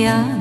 yeah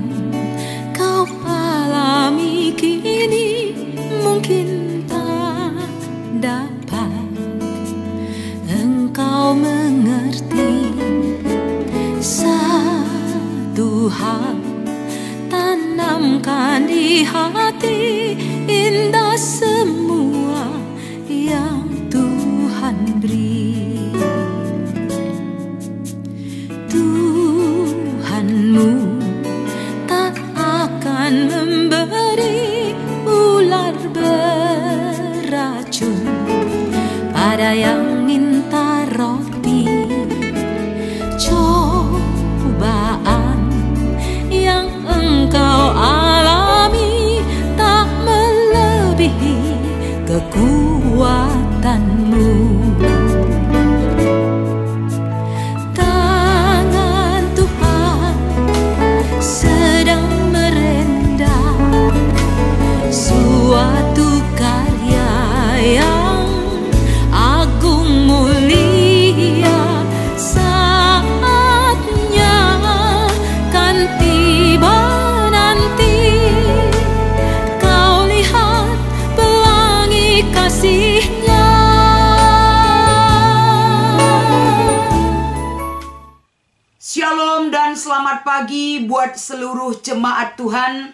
Selamat pagi buat seluruh jemaat Tuhan.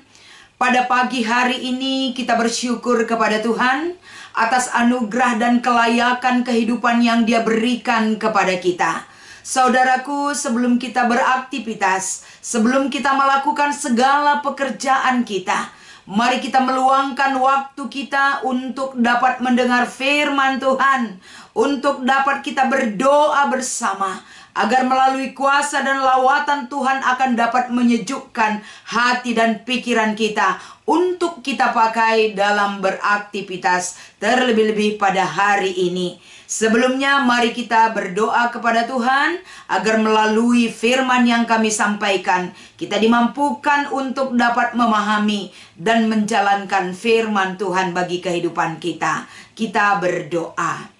Pada pagi hari ini kita bersyukur kepada Tuhan atas anugerah dan kelayakan kehidupan yang Dia berikan kepada kita. Saudaraku, sebelum kita beraktivitas, sebelum kita melakukan segala pekerjaan kita, Mari kita meluangkan waktu kita untuk dapat mendengar firman Tuhan, untuk dapat kita berdoa bersama, agar melalui kuasa dan lawatan Tuhan akan dapat menyejukkan hati dan pikiran kita untuk kita pakai dalam beraktivitas terlebih-lebih pada hari ini. Sebelumnya mari kita berdoa kepada Tuhan agar melalui firman yang kami sampaikan kita dimampukan untuk dapat memahami dan menjalankan firman Tuhan bagi kehidupan kita. Kita berdoa.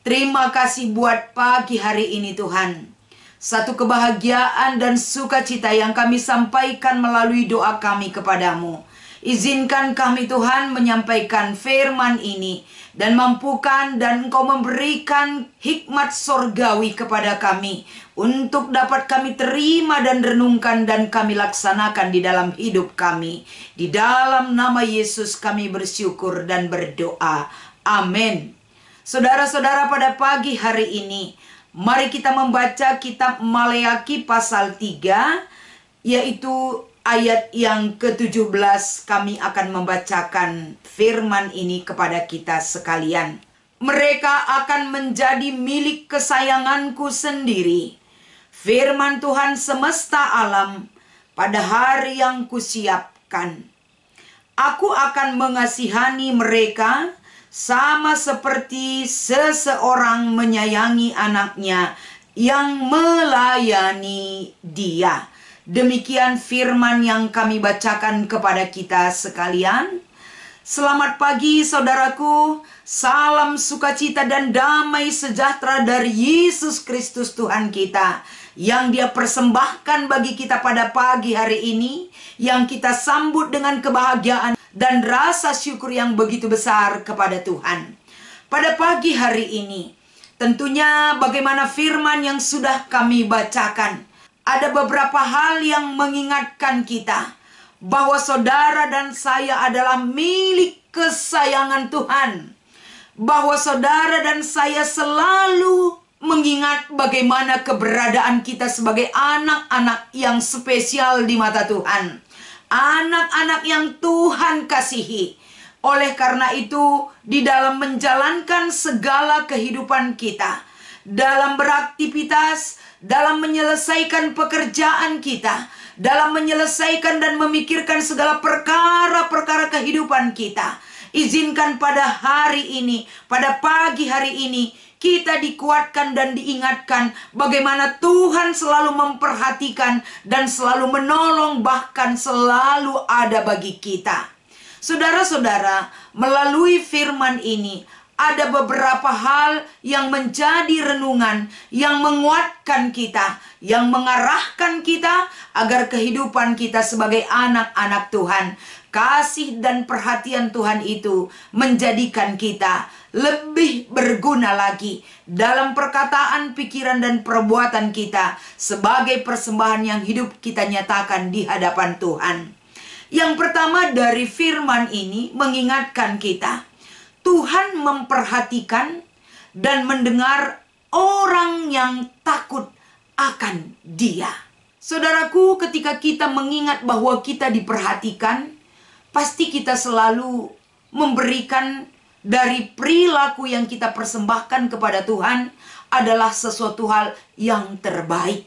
Terima kasih buat pagi hari ini Tuhan. Satu kebahagiaan dan sukacita yang kami sampaikan melalui doa kami kepadamu. Izinkan kami Tuhan menyampaikan firman ini dan mampukan dan engkau memberikan hikmat sorgawi kepada kami untuk dapat kami terima dan renungkan dan kami laksanakan di dalam hidup kami. Di dalam nama Yesus kami bersyukur dan berdoa. Amin. Saudara-saudara pada pagi hari ini, mari kita membaca kitab Maleaki pasal 3 yaitu ayat yang ke-17 kami akan membacakan firman ini kepada kita sekalian. Mereka akan menjadi milik kesayanganku sendiri. Firman Tuhan semesta alam pada hari yang kusiapkan. Aku akan mengasihani mereka sama seperti seseorang menyayangi anaknya yang melayani dia. Demikian firman yang kami bacakan kepada kita sekalian. Selamat pagi saudaraku, salam sukacita dan damai sejahtera dari Yesus Kristus Tuhan kita yang dia persembahkan bagi kita pada pagi hari ini yang kita sambut dengan kebahagiaan dan rasa syukur yang begitu besar kepada Tuhan. Pada pagi hari ini, tentunya bagaimana firman yang sudah kami bacakan, ada beberapa hal yang mengingatkan kita bahwa saudara dan saya adalah milik kesayangan Tuhan. Bahwa saudara dan saya selalu mengingat bagaimana keberadaan kita sebagai anak-anak yang spesial di mata Tuhan anak-anak yang Tuhan kasihi. Oleh karena itu, di dalam menjalankan segala kehidupan kita, dalam beraktivitas, dalam menyelesaikan pekerjaan kita, dalam menyelesaikan dan memikirkan segala perkara-perkara kehidupan kita, Izinkan pada hari ini, pada pagi hari ini, kita dikuatkan dan diingatkan bagaimana Tuhan selalu memperhatikan dan selalu menolong, bahkan selalu ada bagi kita. Saudara-saudara, melalui firman ini ada beberapa hal yang menjadi renungan yang menguatkan kita, yang mengarahkan kita agar kehidupan kita sebagai anak-anak Tuhan Kasih dan perhatian Tuhan itu menjadikan kita lebih berguna lagi dalam perkataan, pikiran, dan perbuatan kita sebagai persembahan yang hidup kita nyatakan di hadapan Tuhan. Yang pertama dari firman ini mengingatkan kita, Tuhan memperhatikan dan mendengar orang yang takut akan Dia. Saudaraku, ketika kita mengingat bahwa kita diperhatikan, pasti kita selalu memberikan dari perilaku yang kita persembahkan kepada Tuhan adalah sesuatu hal yang terbaik.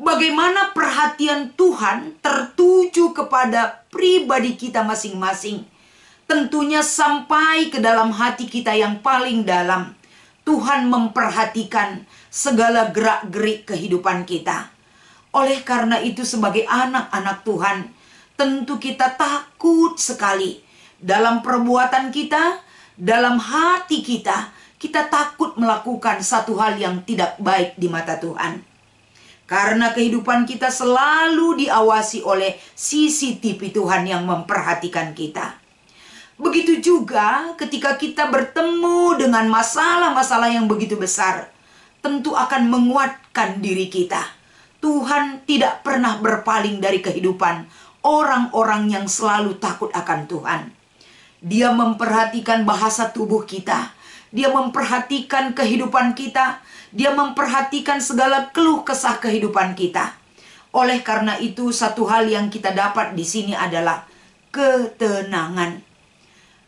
Bagaimana perhatian Tuhan tertuju kepada pribadi kita masing-masing, tentunya sampai ke dalam hati kita yang paling dalam. Tuhan memperhatikan segala gerak-gerik kehidupan kita. Oleh karena itu, sebagai anak-anak Tuhan, tentu kita takut sekali. Dalam perbuatan kita, dalam hati kita, kita takut melakukan satu hal yang tidak baik di mata Tuhan. Karena kehidupan kita selalu diawasi oleh CCTV Tuhan yang memperhatikan kita. Begitu juga ketika kita bertemu dengan masalah-masalah yang begitu besar, tentu akan menguatkan diri kita. Tuhan tidak pernah berpaling dari kehidupan orang-orang yang selalu takut akan Tuhan. Dia memperhatikan bahasa tubuh kita, dia memperhatikan kehidupan kita, dia memperhatikan segala keluh kesah kehidupan kita. Oleh karena itu, satu hal yang kita dapat di sini adalah ketenangan.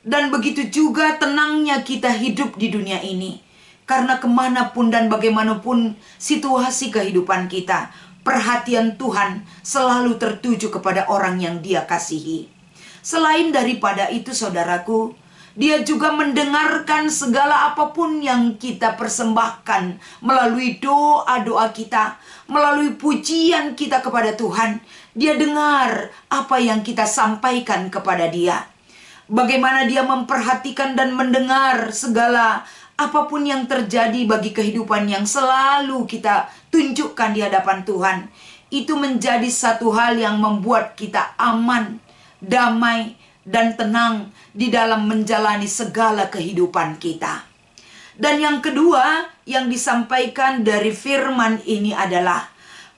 Dan begitu juga tenangnya kita hidup di dunia ini. Karena kemanapun dan bagaimanapun situasi kehidupan kita, perhatian Tuhan selalu tertuju kepada orang yang dia kasihi. Selain daripada itu saudaraku, dia juga mendengarkan segala apapun yang kita persembahkan melalui doa-doa kita, melalui pujian kita kepada Tuhan. Dia dengar apa yang kita sampaikan kepada Dia. Bagaimana Dia memperhatikan dan mendengar segala apapun yang terjadi bagi kehidupan yang selalu kita tunjukkan di hadapan Tuhan. Itu menjadi satu hal yang membuat kita aman, damai, dan tenang di dalam menjalani segala kehidupan kita. Dan yang kedua yang disampaikan dari firman ini adalah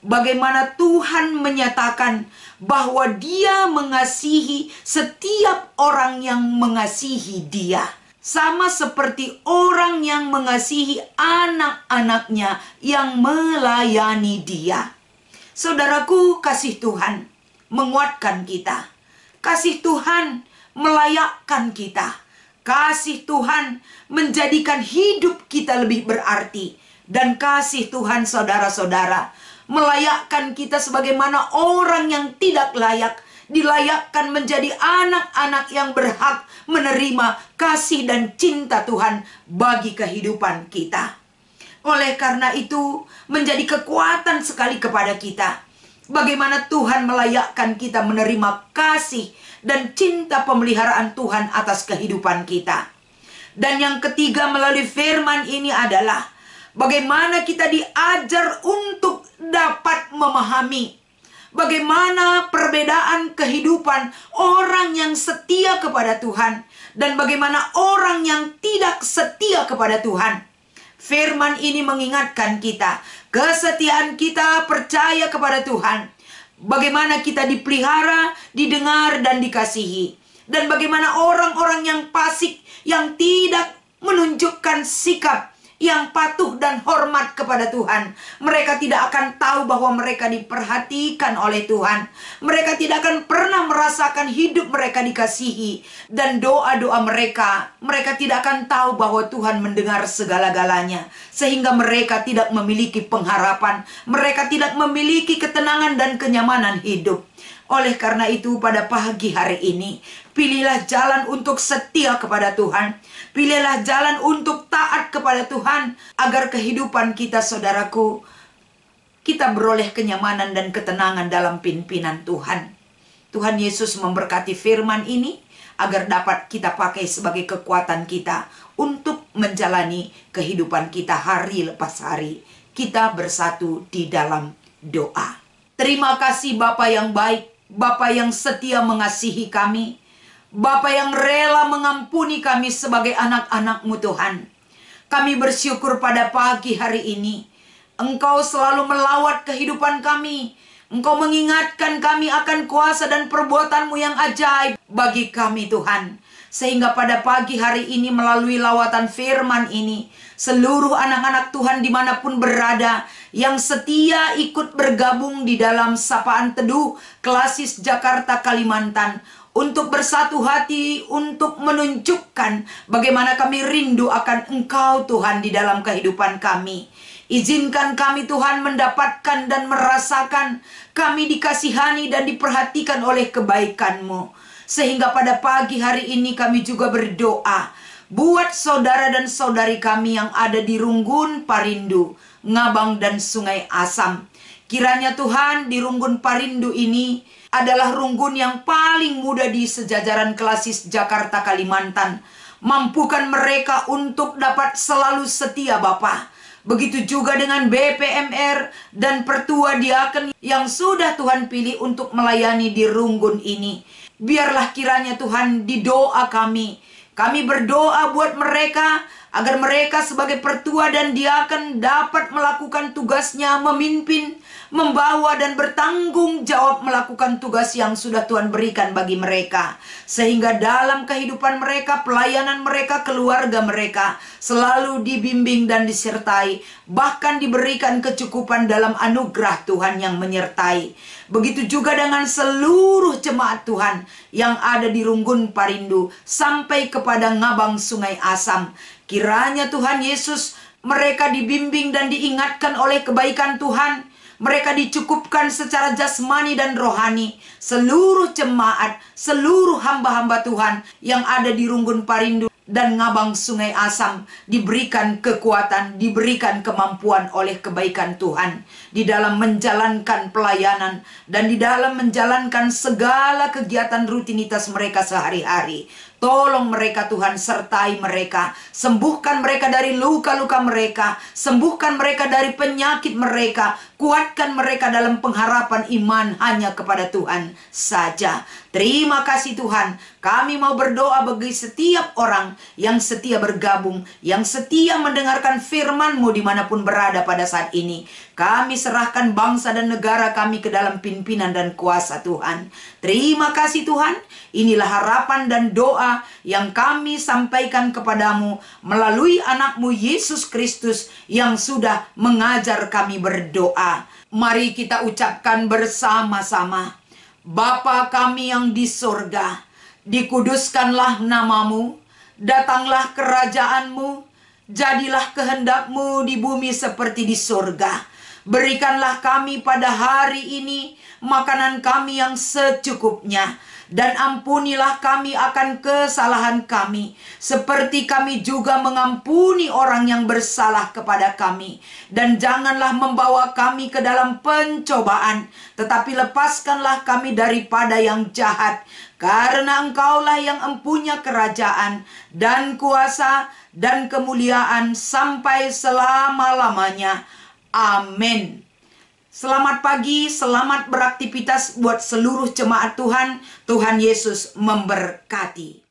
bagaimana Tuhan menyatakan bahwa Dia mengasihi setiap orang yang mengasihi Dia sama seperti orang yang mengasihi anak-anaknya yang melayani dia. Saudaraku, kasih Tuhan menguatkan kita. Kasih Tuhan melayakkan kita. Kasih Tuhan menjadikan hidup kita lebih berarti. Dan kasih Tuhan saudara-saudara melayakkan kita sebagaimana orang yang tidak layak dilayakkan menjadi anak-anak yang berhak menerima kasih dan cinta Tuhan bagi kehidupan kita. Oleh karena itu, menjadi kekuatan sekali kepada kita. Bagaimana Tuhan melayakkan kita menerima kasih dan cinta pemeliharaan Tuhan atas kehidupan kita. Dan yang ketiga melalui firman ini adalah bagaimana kita diajar untuk dapat memahami bagaimana perbedaan kehidupan orang yang setia kepada Tuhan dan bagaimana orang yang tidak setia kepada Tuhan. Firman ini mengingatkan kita, kesetiaan kita percaya kepada Tuhan, bagaimana kita dipelihara, didengar, dan dikasihi, dan bagaimana orang-orang yang pasik yang tidak menunjukkan sikap yang patuh dan hormat kepada Tuhan. Mereka tidak akan tahu bahwa mereka diperhatikan oleh Tuhan. Mereka tidak akan pernah merasakan hidup mereka dikasihi dan doa-doa mereka. Mereka tidak akan tahu bahwa Tuhan mendengar segala-galanya sehingga mereka tidak memiliki pengharapan. Mereka tidak memiliki ketenangan dan kenyamanan hidup. Oleh karena itu, pada pagi hari ini, pilihlah jalan untuk setia kepada Tuhan. Pilihlah jalan untuk kepada Tuhan agar kehidupan kita saudaraku kita beroleh kenyamanan dan ketenangan dalam pimpinan Tuhan. Tuhan Yesus memberkati firman ini agar dapat kita pakai sebagai kekuatan kita untuk menjalani kehidupan kita hari lepas hari. Kita bersatu di dalam doa. Terima kasih Bapa yang baik, Bapa yang setia mengasihi kami, Bapa yang rela mengampuni kami sebagai anak-anakmu Tuhan. Kami bersyukur pada pagi hari ini. Engkau selalu melawat kehidupan kami. Engkau mengingatkan kami akan kuasa dan perbuatanmu yang ajaib bagi kami Tuhan. Sehingga pada pagi hari ini melalui lawatan firman ini, seluruh anak-anak Tuhan dimanapun berada, yang setia ikut bergabung di dalam Sapaan Teduh Klasis Jakarta Kalimantan untuk bersatu hati, untuk menunjukkan bagaimana kami rindu akan Engkau, Tuhan, di dalam kehidupan kami. Izinkan kami Tuhan mendapatkan dan merasakan kami dikasihani dan diperhatikan oleh kebaikan-Mu. Sehingga pada pagi hari ini kami juga berdoa buat saudara dan saudari kami yang ada di Runggun, Parindu, Ngabang dan Sungai Asam Kiranya Tuhan di Runggun Parindu ini adalah runggun yang paling muda di sejajaran klasis Jakarta Kalimantan. Mampukan mereka untuk dapat selalu setia Bapa. Begitu juga dengan BPMR dan pertua diaken yang sudah Tuhan pilih untuk melayani di runggun ini. Biarlah kiranya Tuhan di doa kami. Kami berdoa buat mereka agar mereka sebagai pertua dan diakan dapat melakukan tugasnya memimpin, membawa dan bertanggung jawab melakukan tugas yang sudah Tuhan berikan bagi mereka. Sehingga dalam kehidupan mereka, pelayanan mereka, keluarga mereka selalu dibimbing dan disertai, bahkan diberikan kecukupan dalam anugerah Tuhan yang menyertai. Begitu juga dengan seluruh jemaat Tuhan yang ada di Runggun Parindu sampai kepada ngabang sungai Asam. Kiranya Tuhan Yesus mereka dibimbing dan diingatkan oleh kebaikan Tuhan. Mereka dicukupkan secara jasmani dan rohani. Seluruh jemaat, seluruh hamba-hamba Tuhan yang ada di Runggun Parindu dan ngabang sungai asam diberikan kekuatan, diberikan kemampuan oleh kebaikan Tuhan di dalam menjalankan pelayanan dan di dalam menjalankan segala kegiatan rutinitas mereka sehari-hari. Tolong mereka Tuhan, sertai mereka. Sembuhkan mereka dari luka-luka mereka. Sembuhkan mereka dari penyakit mereka. Kuatkan mereka dalam pengharapan iman hanya kepada Tuhan saja. Terima kasih Tuhan. Kami mau berdoa bagi setiap orang yang setia bergabung, yang setia mendengarkan firman-Mu dimanapun berada pada saat ini. Kami serahkan bangsa dan negara kami ke dalam pimpinan dan kuasa Tuhan. Terima kasih Tuhan, inilah harapan dan doa yang kami sampaikan kepadamu melalui anakmu Yesus Kristus yang sudah mengajar kami berdoa. Mari kita ucapkan bersama-sama. Bapa kami yang di sorga, dikuduskanlah namamu, datanglah kerajaanmu, Jadilah kehendakmu di bumi seperti di surga. Berikanlah kami pada hari ini makanan kami yang secukupnya. Dan ampunilah kami akan kesalahan kami, seperti kami juga mengampuni orang yang bersalah kepada kami. Dan janganlah membawa kami ke dalam pencobaan, tetapi lepaskanlah kami daripada yang jahat, karena engkaulah yang empunya kerajaan dan kuasa dan kemuliaan sampai selama-lamanya. Amin. Selamat pagi, selamat beraktivitas buat seluruh jemaat Tuhan. Tuhan Yesus memberkati.